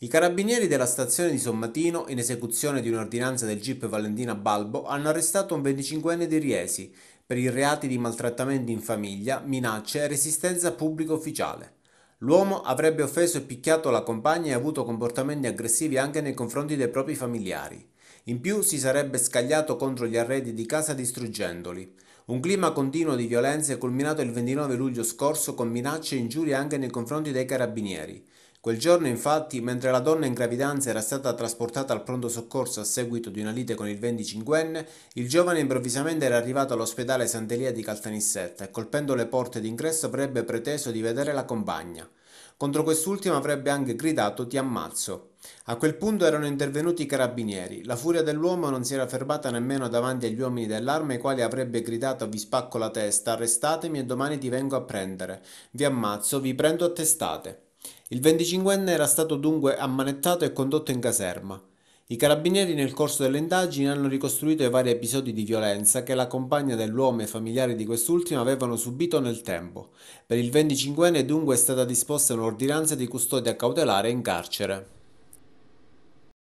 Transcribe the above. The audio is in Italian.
I carabinieri della stazione di Sommatino, in esecuzione di un'ordinanza del GIP Valentina Balbo, hanno arrestato un 25enne di Riesi per i reati di maltrattamenti in famiglia, minacce e resistenza pubblico ufficiale. L'uomo avrebbe offeso e picchiato la compagna e avuto comportamenti aggressivi anche nei confronti dei propri familiari. In più si sarebbe scagliato contro gli arredi di casa distruggendoli. Un clima continuo di violenze è culminato il 29 luglio scorso con minacce e ingiurie anche nei confronti dei carabinieri. Quel giorno, infatti, mentre la donna in gravidanza era stata trasportata al pronto soccorso a seguito di una lite con il 25enne, il giovane improvvisamente era arrivato all'ospedale Sant'Elia di Caltanissetta e colpendo le porte d'ingresso avrebbe preteso di vedere la compagna. Contro quest'ultima avrebbe anche gridato ti ammazzo. A quel punto erano intervenuti i carabinieri. La furia dell'uomo non si era fermata nemmeno davanti agli uomini dell'arma, ai quali avrebbe gridato vi spacco la testa, arrestatemi e domani ti vengo a prendere. Vi ammazzo, vi prendo a testate. Il 25enne era stato dunque ammanettato e condotto in caserma. I carabinieri nel corso delle indagini hanno ricostruito i vari episodi di violenza che la compagna dell'uomo e i familiari di quest'ultimo avevano subito nel tempo. Per il 25enne dunque è stata disposta un'ordinanza di custodia cautelare in carcere.